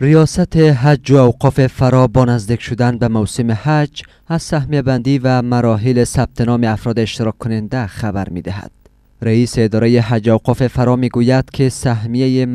ریاست حج و اوقاف فرا با نزدیک شدن به موسم حج از سهمیه بندی و مراحل ثبت نام افراد اشتراک کننده خبر می دهد. رئیس اداره حج و اوقاف فرا می گوید که سهمیه